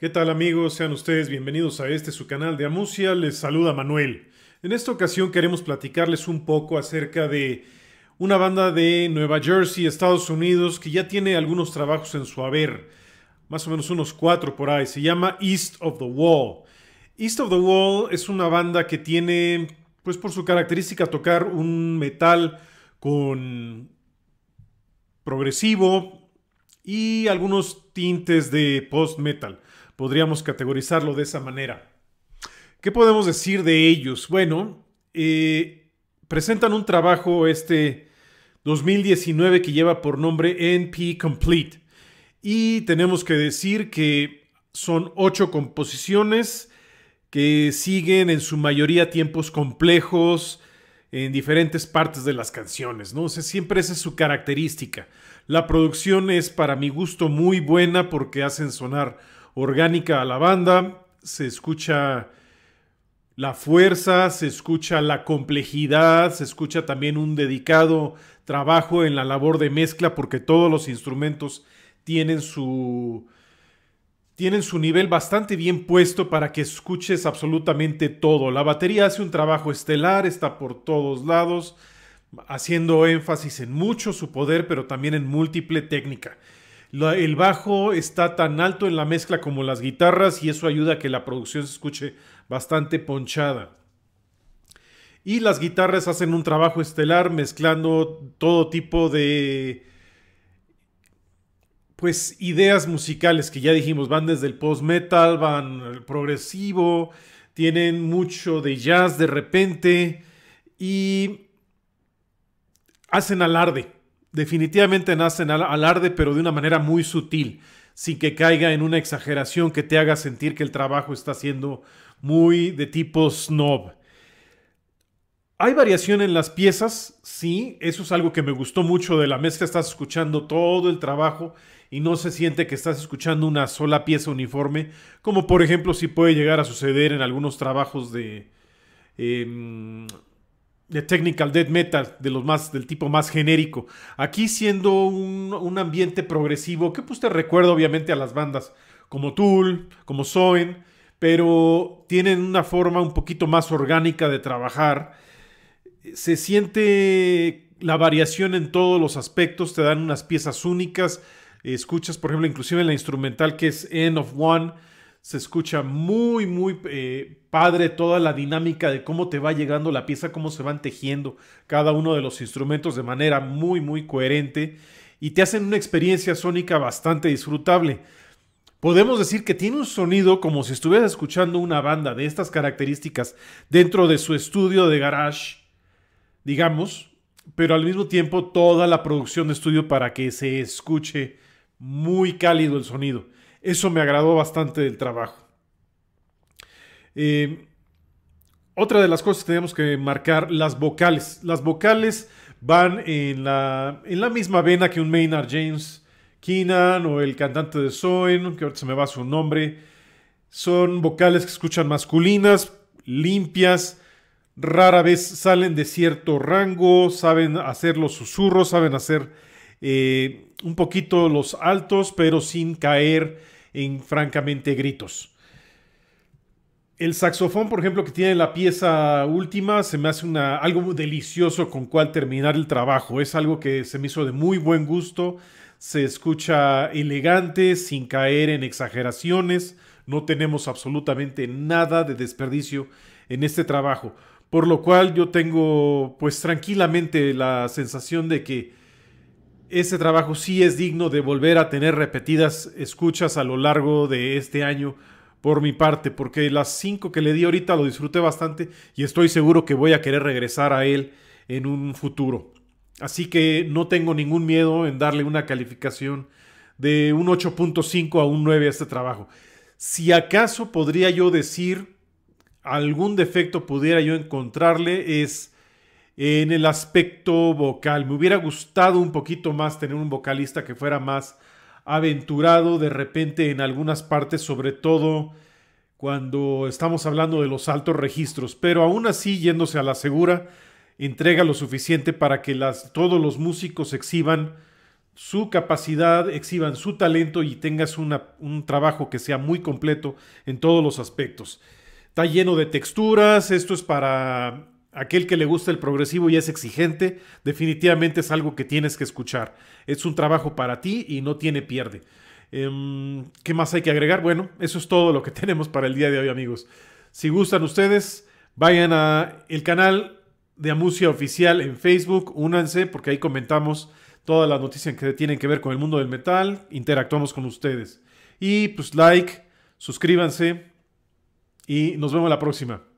¿Qué tal amigos? Sean ustedes bienvenidos a este su canal de Amusia. Les saluda Manuel. En esta ocasión queremos platicarles un poco acerca de una banda de Nueva Jersey, Estados Unidos, que ya tiene algunos trabajos en su haber, más o menos unos cuatro por ahí. Se llama East of the Wall. East of the Wall es una banda que tiene, pues por su característica, tocar un metal con progresivo y algunos tintes de post-metal. Podríamos categorizarlo de esa manera. ¿Qué podemos decir de ellos? Bueno, eh, presentan un trabajo este 2019 que lleva por nombre NP Complete. Y tenemos que decir que son ocho composiciones que siguen en su mayoría tiempos complejos en diferentes partes de las canciones, ¿no? siempre esa es su característica. La producción es para mi gusto muy buena porque hacen sonar orgánica a la banda, se escucha la fuerza, se escucha la complejidad, se escucha también un dedicado trabajo en la labor de mezcla porque todos los instrumentos tienen su tienen su nivel bastante bien puesto para que escuches absolutamente todo. La batería hace un trabajo estelar, está por todos lados, haciendo énfasis en mucho su poder, pero también en múltiple técnica el bajo está tan alto en la mezcla como las guitarras y eso ayuda a que la producción se escuche bastante ponchada. Y las guitarras hacen un trabajo estelar mezclando todo tipo de pues ideas musicales que ya dijimos van desde el post metal, van progresivo, tienen mucho de jazz de repente y hacen alarde definitivamente nacen al alarde, pero de una manera muy sutil, sin que caiga en una exageración que te haga sentir que el trabajo está siendo muy de tipo snob. Hay variación en las piezas, sí, eso es algo que me gustó mucho de la mezcla, estás escuchando todo el trabajo y no se siente que estás escuchando una sola pieza uniforme, como por ejemplo si puede llegar a suceder en algunos trabajos de, em, de technical death metal, de los más, del tipo más genérico. Aquí siendo un, un ambiente progresivo, que pues te recuerda obviamente a las bandas como Tool, como Soen, pero tienen una forma un poquito más orgánica de trabajar. Se siente la variación en todos los aspectos, te dan unas piezas únicas. Escuchas, por ejemplo, inclusive en la instrumental que es End of One se escucha muy, muy eh, padre toda la dinámica de cómo te va llegando la pieza, cómo se van tejiendo cada uno de los instrumentos de manera muy, muy coherente y te hacen una experiencia sónica bastante disfrutable. Podemos decir que tiene un sonido como si estuvieras escuchando una banda de estas características dentro de su estudio de garage, digamos, pero al mismo tiempo toda la producción de estudio para que se escuche muy cálido el sonido. Eso me agradó bastante del trabajo. Eh, otra de las cosas que tenemos que marcar, las vocales. Las vocales van en la, en la misma vena que un Maynard James Keenan o el cantante de Soen, que ahorita se me va su nombre. Son vocales que escuchan masculinas, limpias, rara vez salen de cierto rango, saben hacer los susurros, saben hacer eh, un poquito los altos, pero sin caer en francamente gritos. El saxofón, por ejemplo, que tiene la pieza última, se me hace una, algo delicioso con cual terminar el trabajo. Es algo que se me hizo de muy buen gusto. Se escucha elegante, sin caer en exageraciones. No tenemos absolutamente nada de desperdicio en este trabajo. Por lo cual yo tengo pues tranquilamente la sensación de que ese trabajo sí es digno de volver a tener repetidas escuchas a lo largo de este año por mi parte, porque las cinco que le di ahorita lo disfruté bastante y estoy seguro que voy a querer regresar a él en un futuro. Así que no tengo ningún miedo en darle una calificación de un 8.5 a un 9 a este trabajo. Si acaso podría yo decir algún defecto pudiera yo encontrarle es en el aspecto vocal. Me hubiera gustado un poquito más tener un vocalista que fuera más aventurado de repente en algunas partes, sobre todo cuando estamos hablando de los altos registros, pero aún así yéndose a la segura, entrega lo suficiente para que las, todos los músicos exhiban su capacidad, exhiban su talento y tengas un trabajo que sea muy completo en todos los aspectos. Está lleno de texturas, esto es para Aquel que le gusta el progresivo y es exigente, definitivamente es algo que tienes que escuchar. Es un trabajo para ti y no tiene pierde. Em, ¿Qué más hay que agregar? Bueno, eso es todo lo que tenemos para el día de hoy, amigos. Si gustan ustedes, vayan a el canal de Amucia Oficial en Facebook, únanse porque ahí comentamos todas las noticias que tienen que ver con el mundo del metal, interactuamos con ustedes. Y pues like, suscríbanse y nos vemos la próxima.